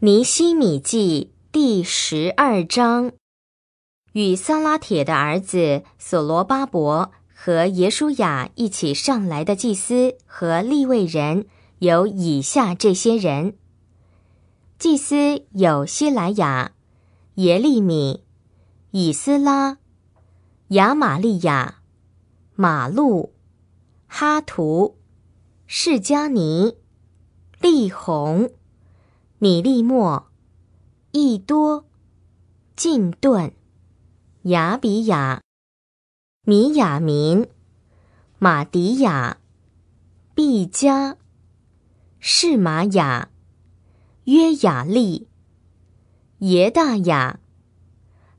尼西米记第十二章，与撒拉铁的儿子索罗巴伯和耶书亚一起上来的祭司和利未人有以下这些人：祭司有希莱雅、耶利米、以斯拉、亚玛利亚、马路、哈图、释迦尼、利红。米利莫、一多、晋顿、雅比亚、米雅民、马迪雅，毕加、士玛雅、约雅利、耶大雅、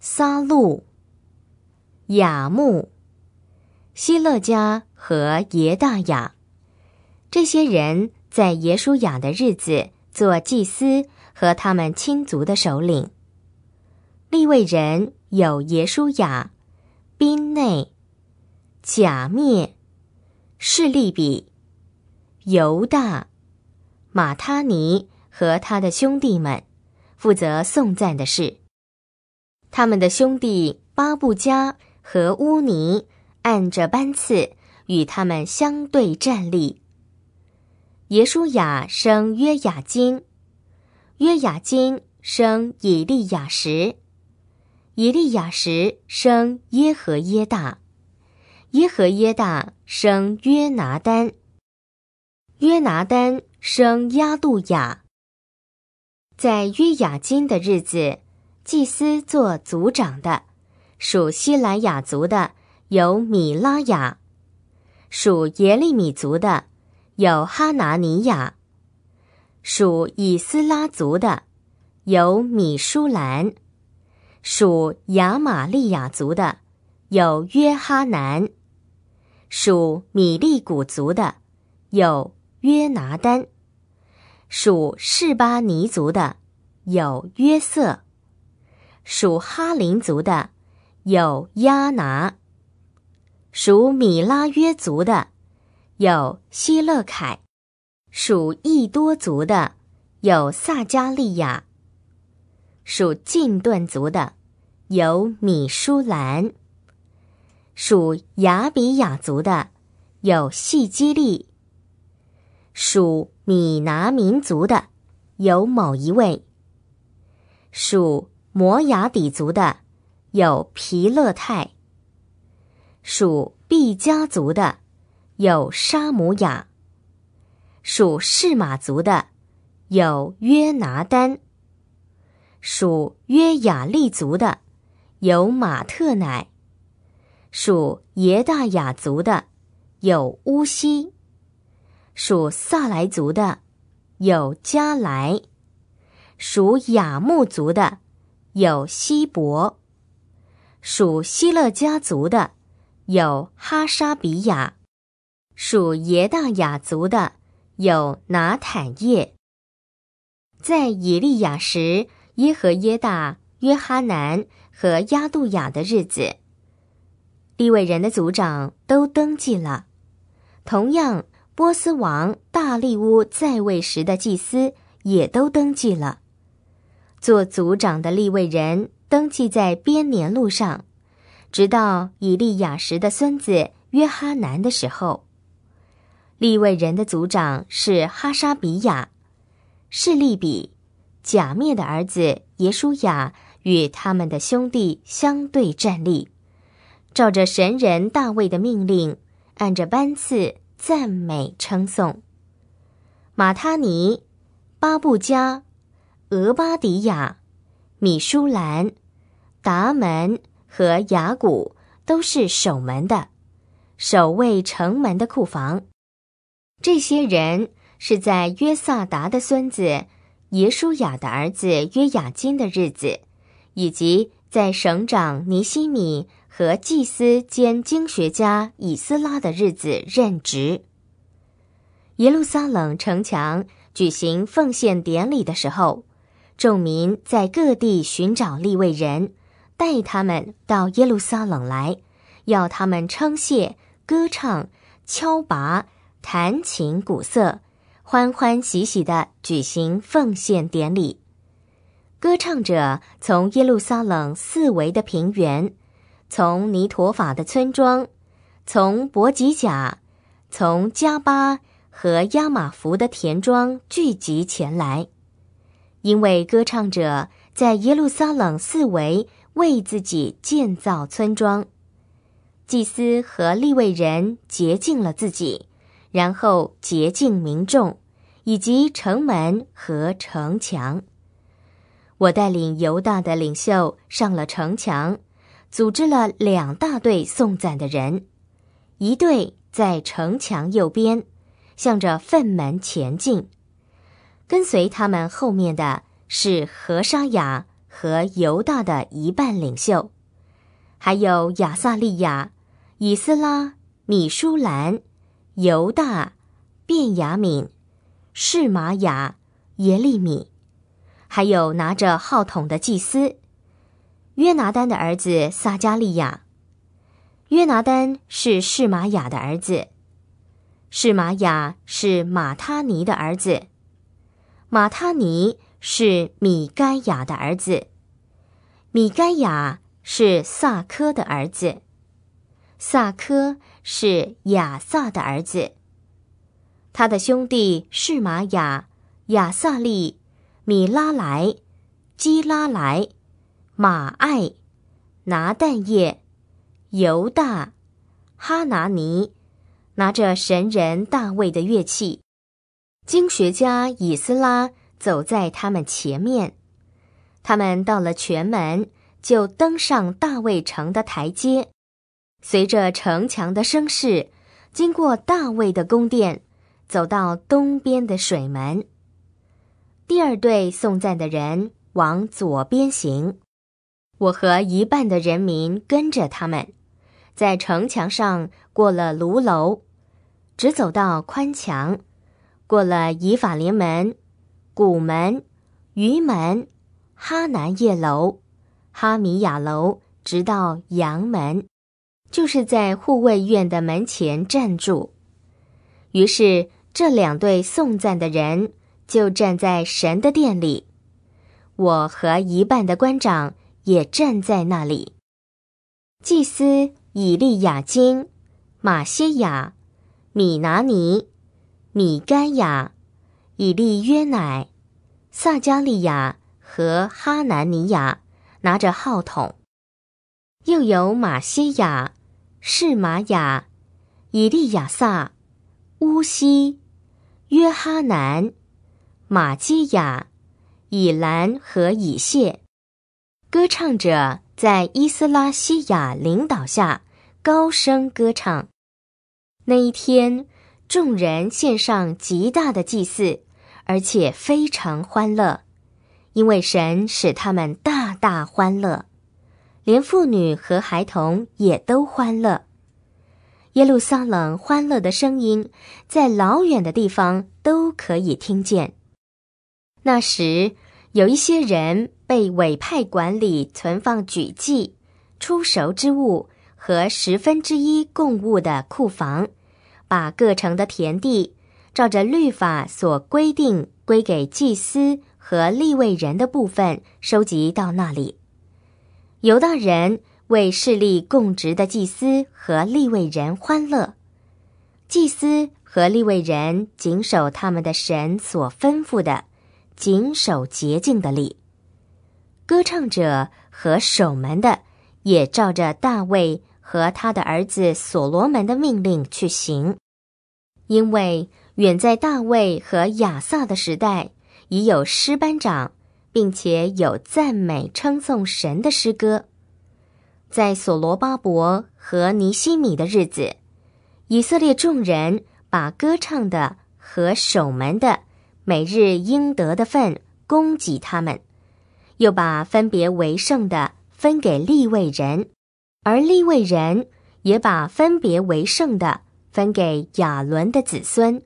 撒路、雅木、希勒加和耶大雅，这些人在耶书雅的日子。做祭司和他们亲族的首领，立位人有耶舒雅、宾内、贾灭、士利比、犹大、马他尼和他的兄弟们，负责送赞的事。他们的兄弟巴布加和乌尼按着班次与他们相对站立。耶舒雅生约雅金，约雅金生以利雅什，以利雅什生耶和耶大，耶和耶大生约拿丹，约拿丹生亚杜雅。在约雅金的日子，祭司做族长的，属希莱雅族的有米拉雅，属耶利米族的。有哈拿尼亚，属以斯拉族的；有米舒兰，属雅玛利亚族的；有约哈南，属米利古族的；有约拿丹，属示巴尼族的；有约瑟，属哈林族的；有亚拿，属米拉约族的。有希勒凯，属易多族的；有萨加利亚，属近顿族的；有米舒兰，属雅比亚族的；有细基利，属米拿民族的；有某一位，属摩雅底族的；有皮勒泰，属毕家族的。有沙姆雅，属士马族的；有约拿丹，属约雅利族的；有马特乃，属耶大雅族的；有乌西，属萨莱族的；有加莱；属雅木族的；有希伯，属希勒家族的；有哈沙比雅。属耶大雅族的有拿坦叶。在以利亚时，耶和耶大、约哈南和亚杜亚的日子，立位人的族长都登记了。同样，波斯王大利乌在位时的祭司也都登记了。做族长的立位人登记在编年录上，直到以利亚时的孙子约哈南的时候。立位人的族长是哈沙比亚，是利比，假面的儿子耶舒雅与他们的兄弟相对站立，照着神人大卫的命令，按着班次赞美称颂。马他尼、巴布加、俄巴迪亚、米舒兰、达门和雅古都是守门的，守卫城门的库房。这些人是在约萨达的孙子耶舒雅的儿子约雅金的日子，以及在省长尼西米和祭司兼经学家以斯拉的日子任职。耶路撒冷城墙举行奉献典礼的时候，众民在各地寻找立位人，带他们到耶路撒冷来，要他们称谢、歌唱、敲拔。弹琴鼓瑟，欢欢喜喜地举行奉献典礼。歌唱者从耶路撒冷四围的平原，从尼陀法的村庄，从伯吉甲，从加巴和亚马福的田庄聚集前来，因为歌唱者在耶路撒冷四围为自己建造村庄。祭司和立位人洁净了自己。然后洁净民众，以及城门和城墙。我带领犹大的领袖上了城墙，组织了两大队送赞的人，一队在城墙右边，向着粪门前进。跟随他们后面的是何沙雅和犹大的一半领袖，还有亚萨利亚、以斯拉、米舒兰。犹大、便雅敏、释玛雅、耶利米，还有拿着号筒的祭司约拿丹的儿子撒加利亚。约拿丹是释玛雅的儿子，释玛雅是马他尼的儿子，马他尼是米该雅的儿子，米该雅是萨科的儿子，萨科。是雅萨的儿子。他的兄弟是玛雅、雅萨利、米拉莱、基拉莱、马艾、拿旦叶、犹大、哈拿尼，拿着神人大卫的乐器。经学家以斯拉走在他们前面。他们到了全门，就登上大卫城的台阶。随着城墙的声势，经过大卫的宫殿，走到东边的水门。第二队送赞的人往左边行，我和一半的人民跟着他们，在城墙上过了卢楼，直走到宽墙，过了以法林门、古门、鱼门、哈南叶楼、哈米亚楼，直到阳门。就是在护卫院的门前站住，于是这两对送葬的人就站在神的殿里，我和一半的官长也站在那里。祭司以利亚金、马歇亚、米拿尼、米甘雅、以利约乃、撒加利亚和哈南尼亚拿着号筒，又有马歇亚。是玛雅、以利亚撒、乌西、约哈南、玛基亚、以兰和以谢，歌唱者在伊斯拉西亚领导下高声歌唱。那一天，众人献上极大的祭祀，而且非常欢乐，因为神使他们大大欢乐。连妇女和孩童也都欢乐。耶路撒冷欢乐的声音，在老远的地方都可以听见。那时，有一些人被委派管理存放举祭、出售之物和十分之一贡物的库房，把各城的田地照着律法所规定归给祭司和立位人的部分收集到那里。犹大人为势力供职的祭司和利未人欢乐，祭司和利未人谨守他们的神所吩咐的，谨守洁净的礼。歌唱者和守门的也照着大卫和他的儿子所罗门的命令去行，因为远在大卫和亚萨的时代已有诗班长。并且有赞美称颂神的诗歌，在所罗巴伯和尼西米的日子，以色列众人把歌唱的和守门的每日应得的份供给他们，又把分别为圣的分给利未人，而利未人也把分别为圣的分给亚伦的子孙。